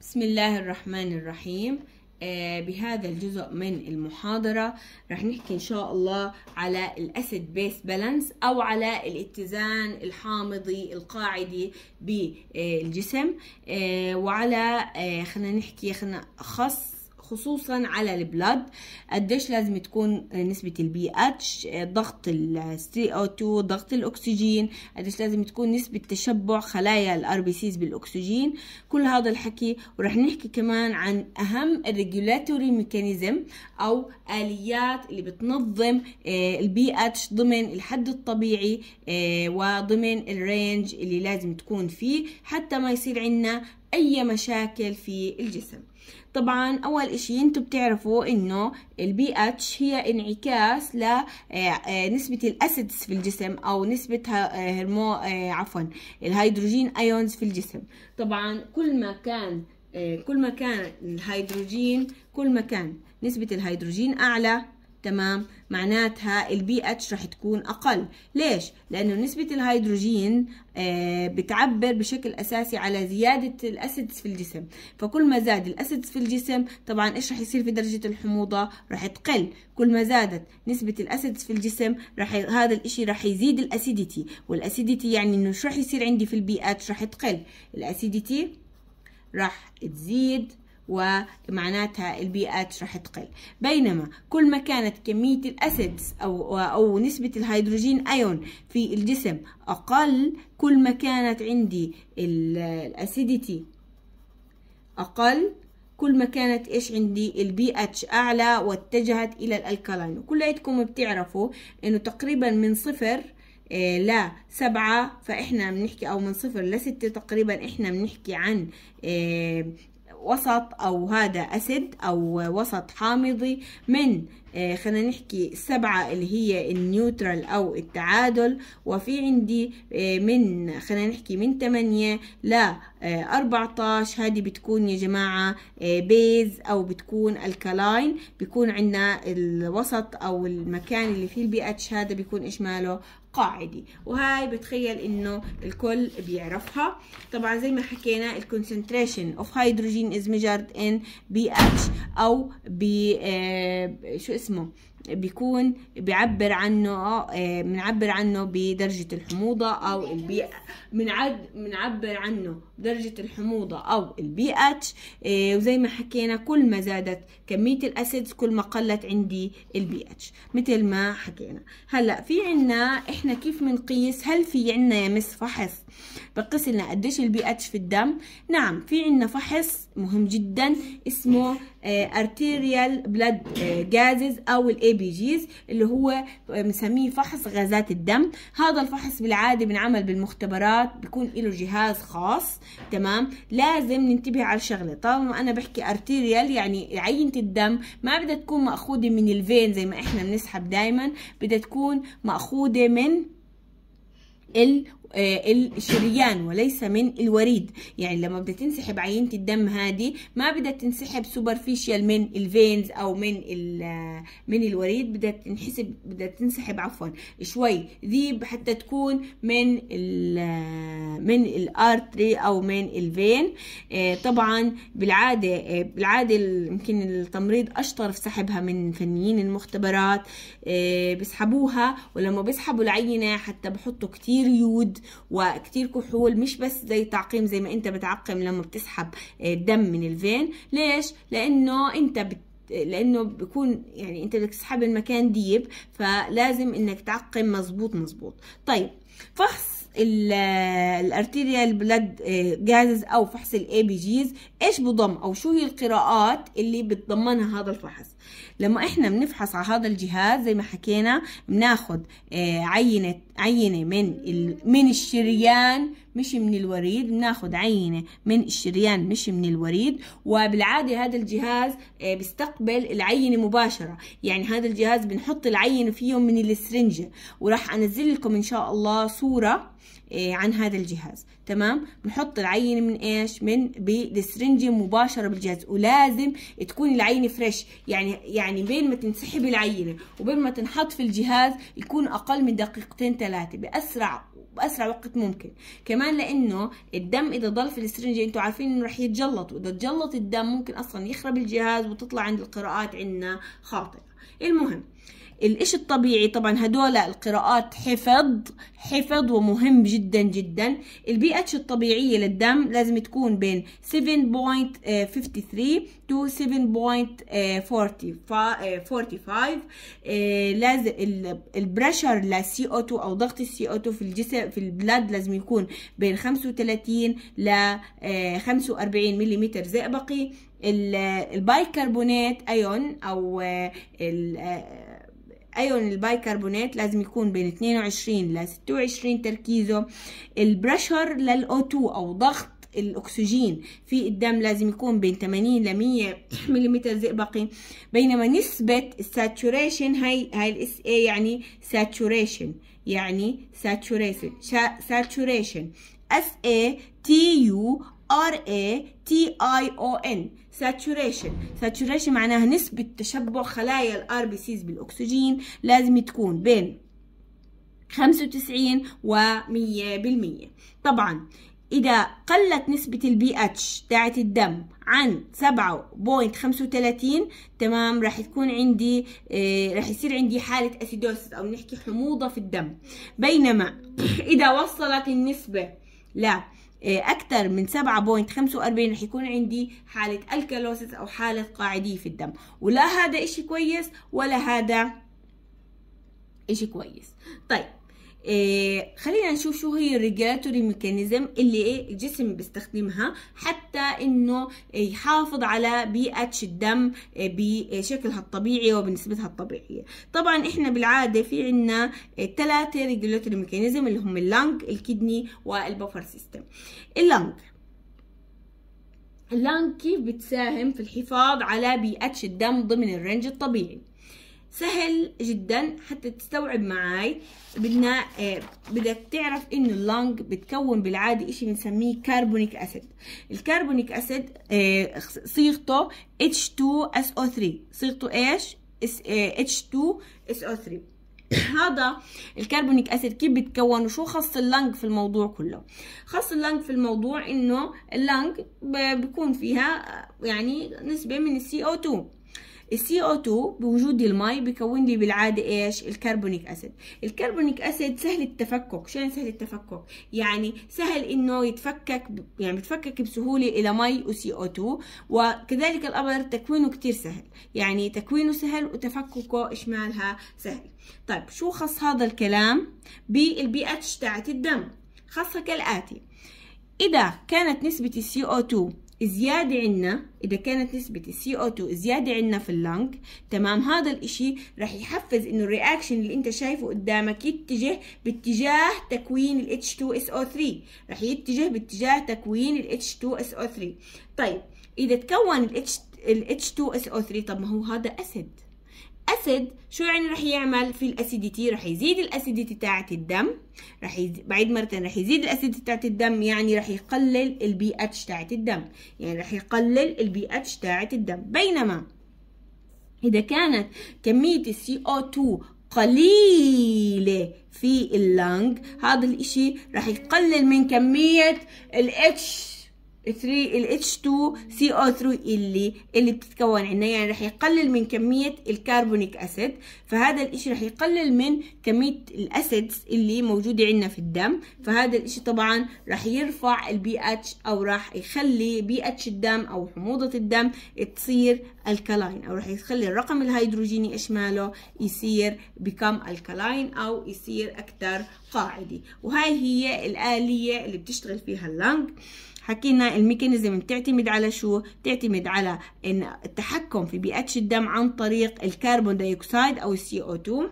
بسم الله الرحمن الرحيم آه بهذا الجزء من المحاضرة رح نحكي إن شاء الله على الأسيد بيس بالانس أو على الاتزان الحامضي القاعدي بالجسم آه وعلى آه خلينا نحكي خلينا أخص خصوصا على البلد قديش لازم تكون نسبة البي اتش ضغط السي او 2 ضغط الاكسجين قديش لازم تكون نسبة تشبع خلايا الار بي سيز بالاكسجين كل هذا الحكي ورح نحكي كمان عن اهم الريجولاتوري ميكانيزم او اليات اللي بتنظم آه، البي اتش ضمن الحد الطبيعي آه، وضمن الرينج اللي لازم تكون فيه حتى ما يصير عندنا اي مشاكل في الجسم طبعا اول اشي انتم بتعرفوا انه البي اتش هي انعكاس لنسبة آه، آه، الاسيدز في الجسم او نسبة آه، هرمو عفوا الهيدروجين ايونز في الجسم طبعا كل ما كان كل ما كان الهيدروجين كل ما كان نسبة الهيدروجين اعلى تمام معناتها البي اتش رح تكون اقل ليش لانه نسبه الهيدروجين آه، بتعبر بشكل اساسي على زياده الاسيدز في الجسم فكل ما زاد الاسيدز في الجسم طبعا ايش رح يصير في درجه الحموضه رح تقل كل ما زادت نسبه الاسيدز في الجسم رح هذا الاشي رح يزيد الاسيديتي والاسيديتي يعني انه شو رح يصير عندي في البي اتش رح تقل الاسيديتي رح تزيد ومعناتها البيئات رح تقل بينما كل ما كانت كمية الأسيدز أو, أو نسبة الهيدروجين أيون في الجسم أقل كل ما كانت عندي الأسيديتي أقل كل ما كانت إيش عندي البي اتش أعلى واتجهت إلى الالكالين وكليتكم بتعرفوا إنه تقريبا من صفر إيه لا سبعة فإحنا بنحكي أو من صفر لستة تقريبا إحنا بنحكي عن إيه، وسط او هذا اسيد او وسط حامضي من آه، خلينا نحكي سبعة اللي هي النيوترال او التعادل وفي عندي آه، من خلينا نحكي من تمانية ل 14 آه، هذه بتكون يا جماعة بيز او بتكون الكالاين بيكون عندنا الوسط او المكان اللي فيه البي اتش هذا بيكون ماله قاعدي وهاي بتخيل انه الكل بيعرفها طبعا زي ما حكينا الكونسنتريشن اوف هيدروجين از ميجرد ان بي اتش او ب آه، شو اسمه بيكون بيعبر عنه بنعبر آه، عنه بدرجة الحموضة أو البيئة بنعبر عنه بدرجة الحموضة أو البي اتش آه، وزي ما حكينا كل ما زادت كمية الأسيدز كل ما قلت عندي البي اتش مثل ما حكينا هلا في عنا إحنا كيف بنقيس هل في عنا يا مس فحص بقيس لنا قديش البي اتش في الدم نعم في عنا فحص مهم جدا اسمه ارتيريال بلاد جازز أو الاي بيجيز اللي هو بنسميه فحص غازات الدم هذا الفحص بالعاده بنعمل بالمختبرات بيكون له جهاز خاص تمام لازم ننتبه على شغله طالما انا بحكي ارتيريال يعني عينه الدم ما بدها تكون ماخوذه من الفين زي ما احنا بنسحب دائما بدها تكون ماخوذه من آه، الشريان وليس من الوريد يعني لما بدها تنسحب عينة الدم هذه ما بدها تنسحب سوبرفيشال من الفينز او من آه، من الوريد بدها تنحسب بدها تنسحب عفوا شوي ذيب حتى تكون من آه، من الارتري او من الفين طبعا بالعاده بالعاده يمكن التمريض اشطر في سحبها من فنيين المختبرات بسحبوها ولما بسحبوا العينه حتى بحطوا كتير يود وكتير كحول مش بس زي تعقيم زي ما انت بتعقم لما بتسحب الدم آه، من الفين ليش لانه انت بت لانه بيكون يعني انت بدك تسحب المكان ديب فلازم انك تعقم مزبوط مزبوط طيب فحص الارتيريال بلاد جازز آه، او فحص الاي بي جيز ايش بضم او شو هي القراءات اللي بتضمنها هذا الفحص لما احنا بنفحص على هذا الجهاز زي ما حكينا بناخذ آه، عينه عينه من من الشريان مش من الوريد بناخذ عينه من الشريان مش من الوريد وبالعاده هذا الجهاز آه، بيستقبل العينه مباشره يعني هذا الجهاز بنحط العينه فيه من السرنجه وراح انزل لكم ان شاء الله صوره إيه، عن هذا الجهاز تمام بنحط العينه من ايش من بالسرنجه مباشره بالجهاز ولازم تكون العينه فريش يعني يعني بين ما تنسحب العينه وبين ما تنحط في الجهاز يكون اقل من دقيقتين ثلاثه باسرع باسرع وقت ممكن كمان لانه الدم اذا ضل في السرنجه انتم عارفين انه رح يتجلط واذا تجلط الدم ممكن اصلا يخرب الجهاز وتطلع عند القراءات عندنا خاطئه المهم الإشي الطبيعي طبعا هدول القراءات حفظ حفظ ومهم جدا جدا البي اتش الطبيعية للدم لازم تكون بين 7.53 to 7.45 آه، لازم البريشر للسي او 2 او ضغط السي او 2 في الجسم في البلاد لازم يكون بين 35 ل 45 ملم زئبقي البايكربونات ايون او آه، ال آه، ايون البايكربونات لازم يكون بين 22 ل 26 تركيزه البريشر للاو 2 او ضغط الاكسجين في الدم لازم يكون بين 80 ل 100 ملم زئبقي بينما نسبه الساتوريشن هاي هاي الاس اي يعني ساتوريشن يعني ساتوريشن ساتوريشن اس اي تي يو R A T I O N saturation saturation معناها نسبة تشبع خلايا R B C's بالاكسجين لازم تكون بين 95 و 100% طبعا إذا قلت نسبة ال اتش تاعت الدم عن 7.35 تمام راح تكون عندي آه، راح يصير عندي حالة أسيدوسس أو نحكي حموضة في الدم بينما إذا وصلت النسبة ل إيه، اكتر من 7.45 رح يكون عندي حالة الكالوسيس او حالة قاعدية في الدم ولا هذا اشي كويس ولا هذا اشي كويس طيب إيه خلينا نشوف شو هي الريجولاتوري ميكانيزم اللي إيه الجسم بيستخدمها حتى انه يحافظ على بيئه الدم إيه، بشكلها الطبيعي وبنسبتها الطبيعيه طبعا احنا بالعاده في عندنا ثلاثه ريجولاتوري ميكانيزم اللي هم اللانج الكدني والبفر سيستم اللانج اللانج كيف بتساهم في الحفاظ على بيئة الدم ضمن الرينج الطبيعي سهل جدا حتى تستوعب معاي بدنا آه، بدك تعرف انه اللنج بتكون بالعاده اشي بنسميه كربونيك اسيد الكربونيك اسيد صيغته H2SO3 صيغته ايش آه، H2SO3 هذا الكربونيك اسيد كيف بيتكون وشو خص اللنج في الموضوع كله خص اللنج في الموضوع انه اللنج بيكون فيها آه، يعني نسبه من السي او 2 السي او 2 بوجود المي بيكون لي بالعاده ايش الكربونيك اسيد الكربونيك اسيد سهل التفكك شو يعني سهل التفكك يعني سهل انه يتفكك يعني بتفكك بسهوله الى مي و او 2 وكذلك الابر تكوينه كتير سهل يعني تكوينه سهل وتفككه اشمالها سهل طيب شو خص هذا الكلام بالبي اتش تاعت الدم خاصة كالآتي إذا كانت نسبة السي CO2 زيادة عنا إذا كانت نسبة السي او 2 زيادة عنا في اللنج تمام هذا الإشي رح يحفز إنه الرياكشن اللي أنت شايفه قدامك يتجه باتجاه تكوين ال H2SO3 رح يتجه باتجاه تكوين ال H2SO3 طيب إذا تكون ال H2SO3 طب ما هو هذا أسيد الاسيد شو يعني رح يعمل في الاسيديتي رح يزيد الاسيديتي تاعت الدم رح يز... بعيد مرة رح يزيد الاسيديتي تاعت الدم يعني رح يقلل البي اتش تاعت الدم يعني رح يقلل البي اتش تاعت الدم بينما إذا كانت كمية السي او 2 قليلة في اللنج هذا الاشي رح يقلل من كمية الاتش 3 ال H2CO3 اللي اللي بتتكون عندنا يعني رح يقلل من كمية الكربونيك أسيد فهذا الإشي رح يقلل من كمية الأسيدز اللي موجودة عندنا في الدم فهذا الإشي طبعا رح يرفع البي اتش أو رح يخلي بي اتش الدم أو حموضة الدم تصير الكالين أو رح يخلي الرقم الهيدروجيني إشماله يصير بكم الكالين أو يصير أكثر قاعدي وهاي هي الآلية اللي بتشتغل فيها اللنج حكينا الميكانيزم بتعتمد على شو بتعتمد على ان التحكم في بي اتش الدم عن طريق الكربون ديوكسيد او السي او 2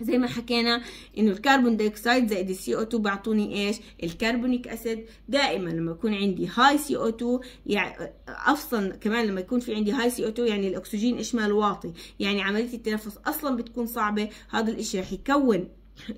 زي ما حكينا انه الكربون ديوكسيد زائد السي او 2 بيعطوني ايش الكربونيك اسيد دائما لما يكون عندي هاي سي او 2 يعني افصل كمان لما يكون في عندي هاي سي او 2 يعني الاكسجين اشمال واطي يعني عمليه التنفس اصلا بتكون صعبه هذا الاشي رح يكون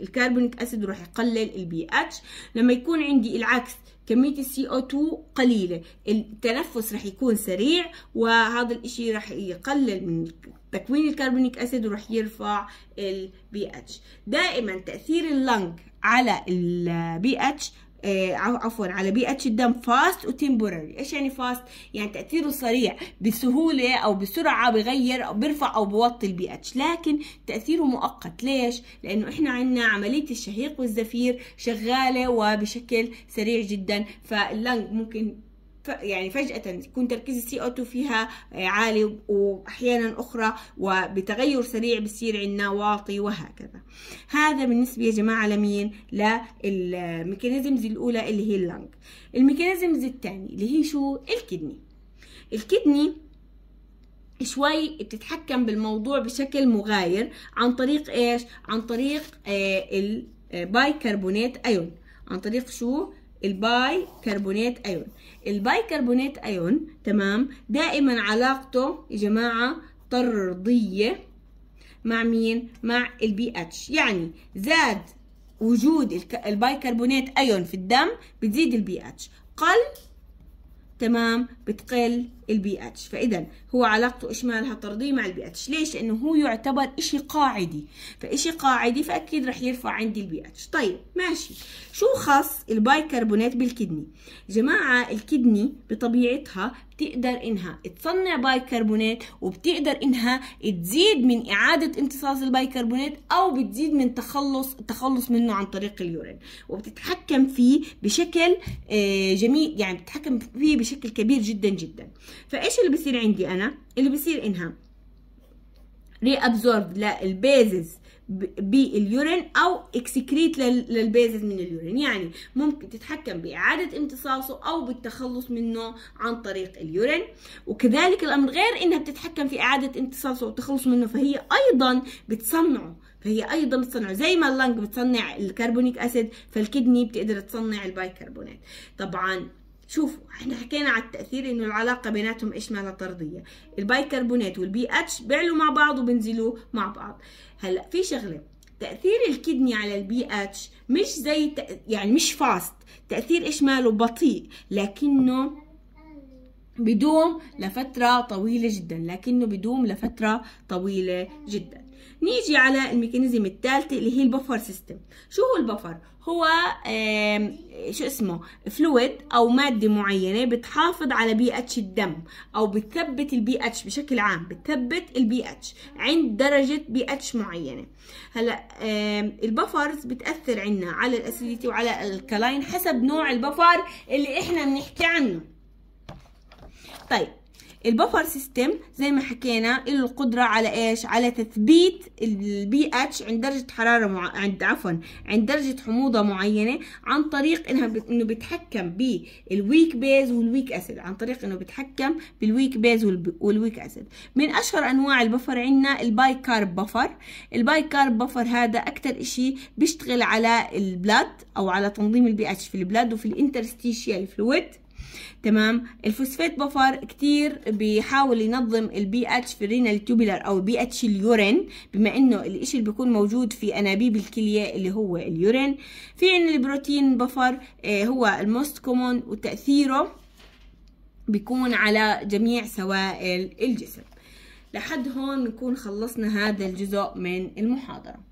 الكربونيك اسيد راح يقلل البي اتش لما يكون عندي العكس كمية السي او 2 قليلة التنفس رح يكون سريع وهذا الاشي رح يقلل من تكوين الكربونيك اسيد ورح يرفع البي اتش دائما تأثير اللنج على البي اتش آه، عفوا على بيئة الدم فاست وتمبوراري ايش يعني فاست يعني تأثيره سريع بسهولة او بسرعة بغير او بيرفع او بوطي البي اتش لكن تأثيره مؤقت ليش لانه احنا عندنا عملية الشهيق والزفير شغالة وبشكل سريع جدا فاللنج ممكن يعني فجأة يكون تركيز السي او 2 فيها عالي وأحيانا أخرى وبتغير سريع بصير عندنا واطي وهكذا هذا بالنسبة يا جماعة لمين للميكانيزمز الأولى اللي هي اللنج الميكانيزمز الثانية اللي هي شو الكدني الكدني شوي بتتحكم بالموضوع بشكل مغاير عن طريق ايش عن طريق الباي آه، البايكربونات آه، ايون عن طريق شو الباي كربونات ايون الباي كربونات ايون تمام دائما علاقته يا جماعه طرديه مع مين مع البي اتش يعني زاد وجود كربونات ايون في الدم بتزيد البي اتش قل تمام بتقل البي اتش فاذا هو علاقته اشمالها طرديه مع البي اتش ليش لانه هو يعتبر إشي قاعدي فإشي قاعدي فاكيد رح يرفع عندي البي اتش طيب ماشي شو خاص البايكربونات بالكدني جماعه الكدني بطبيعتها بتقدر انها تصنع بايكربونات وبتقدر انها تزيد من اعاده امتصاص البايكربونات او بتزيد من تخلص التخلص منه عن طريق اليورين وبتتحكم فيه بشكل آه، جميل يعني بتتحكم فيه بشكل كبير جدا جدا فايش اللي بصير عندي انا اللي بصير انها ريابزورب للبيزز باليورين او اكسكريت للبيزز من اليورين يعني ممكن تتحكم باعاده امتصاصه او بالتخلص منه عن طريق اليورين وكذلك الامر غير انها بتتحكم في اعاده امتصاصه والتخلص منه فهي ايضا بتصنعه فهي ايضا بتصنعه زي ما اللنج بتصنع الكربونيك اسيد فالكدني بتقدر تصنع البايكربونات طبعا شوفوا احنا حكينا على التاثير انه العلاقه بيناتهم ايش مالها طرديه البايكربونات والبي اتش بيعلوا مع بعض وبينزلوا مع بعض هلا في شغله تاثير الكدني على البي اتش مش زي يعني مش فاست تاثير ايش ماله بطيء لكنه بدوم لفتره طويله جدا لكنه بدوم لفتره طويله جدا نيجي على الميكانيزم الثالث اللي هي البفر سيستم شو هو البفر هو شو اسمه فلويد او ماده معينه بتحافظ على بي اتش الدم او بتثبت البي اتش بشكل عام بتثبت البي اتش عند درجه بي اتش معينه هلا البفرز بتاثر عنا على الاسيديتي وعلى الكلاين حسب نوع البفر اللي احنا بنحكي عنه طيب البفر سيستم زي ما حكينا له القدرة على ايش على تثبيت البي اتش عند درجة حرارة مع... عند عفوا عند درجة حموضة معينة عن طريق انها ب... انه بيتحكم بالويك بيز والويك اسيد عن طريق انه بيتحكم بالويك بيز والب... والويك اسيد من اشهر انواع البفر عندنا الباي كارب بفر الباي كارب بفر هذا اكتر اشي بيشتغل على البلاد او على تنظيم البي اتش في البلاد وفي الانترستيشيال فلويد تمام الفوسفات بفر كتير بيحاول ينظم البي اتش في الرينال تيوبولار او بي اتش اليورين بما انه الاشي اللي بيكون موجود في انابيب الكليه اللي هو اليورين في ان البروتين بفر آه، هو الموست كومون وتاثيره بيكون على جميع سوائل الجسم لحد هون نكون خلصنا هذا الجزء من المحاضره